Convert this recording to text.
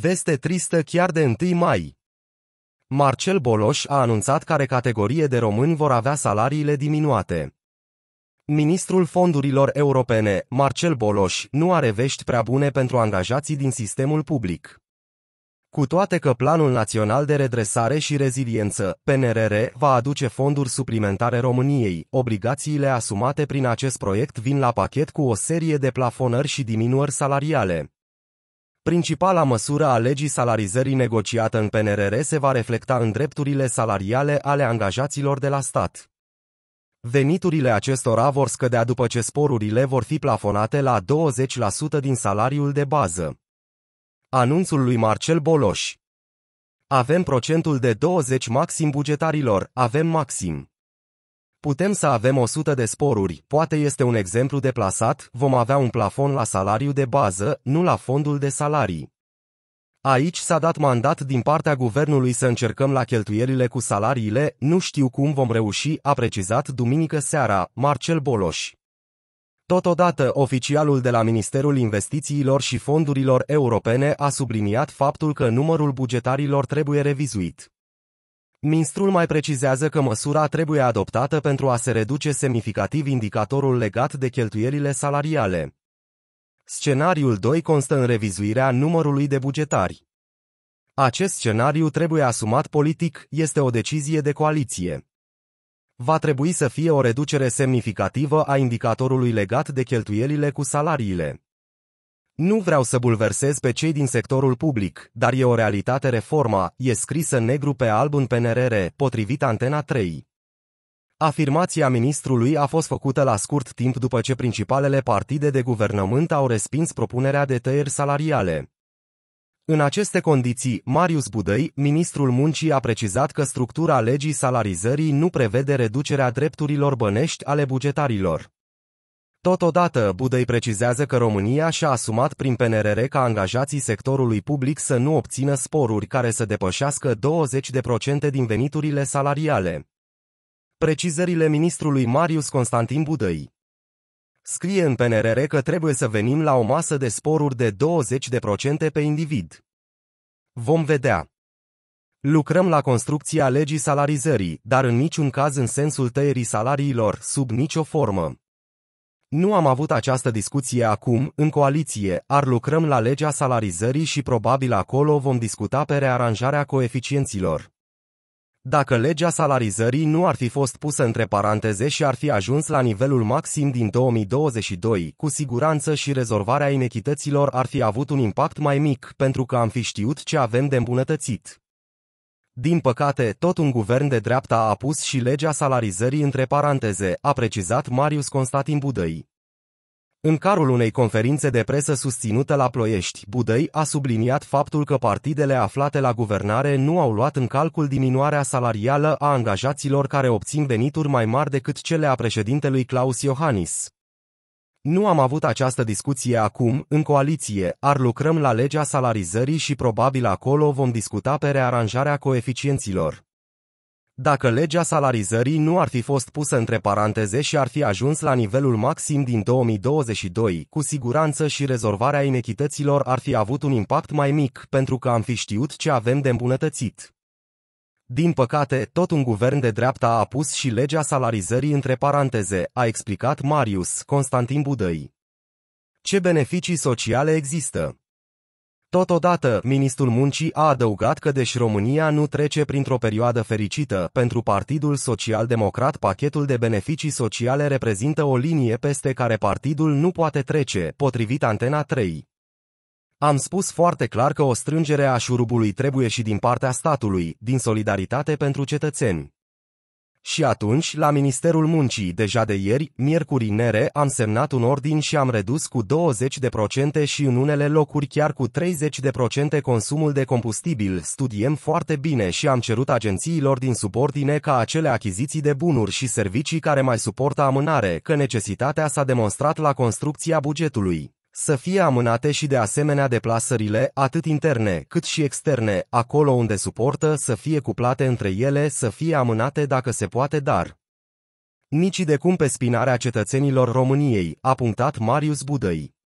Veste tristă chiar de 1 mai. Marcel Boloș a anunțat care categorie de români vor avea salariile diminuate. Ministrul fondurilor europene, Marcel Boloș, nu are vești prea bune pentru angajații din sistemul public. Cu toate că Planul Național de Redresare și Reziliență, PNRR, va aduce fonduri suplimentare României, obligațiile asumate prin acest proiect vin la pachet cu o serie de plafonări și diminuări salariale. Principala măsură a legii salarizării negociată în PNRR se va reflecta în drepturile salariale ale angajaților de la stat. Veniturile acestora vor scădea după ce sporurile vor fi plafonate la 20% din salariul de bază. Anunțul lui Marcel Boloș Avem procentul de 20 maxim bugetarilor, avem maxim. Putem să avem 100 de sporuri, poate este un exemplu deplasat, vom avea un plafon la salariu de bază, nu la fondul de salarii. Aici s-a dat mandat din partea guvernului să încercăm la cheltuielile cu salariile, nu știu cum vom reuși, a precizat duminică seara Marcel Boloș. Totodată, oficialul de la Ministerul Investițiilor și Fondurilor Europene a subliniat faptul că numărul bugetarilor trebuie revizuit. Ministrul mai precizează că măsura trebuie adoptată pentru a se reduce semnificativ indicatorul legat de cheltuielile salariale. Scenariul 2 constă în revizuirea numărului de bugetari. Acest scenariu trebuie asumat politic, este o decizie de coaliție. Va trebui să fie o reducere semnificativă a indicatorului legat de cheltuielile cu salariile. Nu vreau să bulversez pe cei din sectorul public, dar e o realitate reforma, e scrisă negru pe alb în PNRR, potrivit Antena 3. Afirmația ministrului a fost făcută la scurt timp după ce principalele partide de guvernământ au respins propunerea de tăieri salariale. În aceste condiții, Marius Budăi, ministrul muncii, a precizat că structura legii salarizării nu prevede reducerea drepturilor bănești ale bugetarilor. Totodată, Budăi precizează că România și-a asumat prin PNRR ca angajații sectorului public să nu obțină sporuri care să depășească 20% din veniturile salariale. Precizările ministrului Marius Constantin Budăi Scrie în PNRR că trebuie să venim la o masă de sporuri de 20% pe individ. Vom vedea. Lucrăm la construcția legii salarizării, dar în niciun caz în sensul tăierii salariilor, sub nicio formă. Nu am avut această discuție acum, în coaliție, ar lucrăm la legea salarizării și probabil acolo vom discuta pe rearanjarea coeficienților. Dacă legea salarizării nu ar fi fost pusă între paranteze și ar fi ajuns la nivelul maxim din 2022, cu siguranță și rezolvarea inechităților ar fi avut un impact mai mic, pentru că am fi știut ce avem de îmbunătățit. Din păcate, tot un guvern de dreapta a pus și legea salarizării între paranteze, a precizat Marius Constantin Budăi. În carul unei conferințe de presă susținută la Ploiești, Budăi a subliniat faptul că partidele aflate la guvernare nu au luat în calcul diminuarea salarială a angajaților care obțin venituri mai mari decât cele a președintelui Claus Iohannis. Nu am avut această discuție acum, în coaliție, ar lucrăm la legea salarizării și probabil acolo vom discuta pe rearanjarea coeficienților. Dacă legea salarizării nu ar fi fost pusă între paranteze și ar fi ajuns la nivelul maxim din 2022, cu siguranță și rezolvarea inechităților ar fi avut un impact mai mic, pentru că am fi știut ce avem de îmbunătățit. Din păcate, tot un guvern de dreapta a pus și legea salarizării între paranteze, a explicat Marius Constantin Budăi. Ce beneficii sociale există? Totodată, ministrul muncii a adăugat că deși România nu trece printr-o perioadă fericită, pentru Partidul Social Democrat pachetul de beneficii sociale reprezintă o linie peste care partidul nu poate trece, potrivit Antena 3. Am spus foarte clar că o strângere a șurubului trebuie și din partea statului, din solidaritate pentru cetățeni. Și atunci, la Ministerul Muncii, deja de ieri, miercuri nere, am semnat un ordin și am redus cu 20% și în unele locuri chiar cu 30% consumul de combustibil. Studiem foarte bine și am cerut agențiilor din subordine ca acele achiziții de bunuri și servicii care mai suportă amânare, că necesitatea s-a demonstrat la construcția bugetului să fie amânate și de asemenea deplasările atât interne cât și externe, acolo unde suportă să fie cuplate între ele, să fie amânate dacă se poate, dar nici de cum pe spinarea cetățenilor României, a punctat Marius Budăi.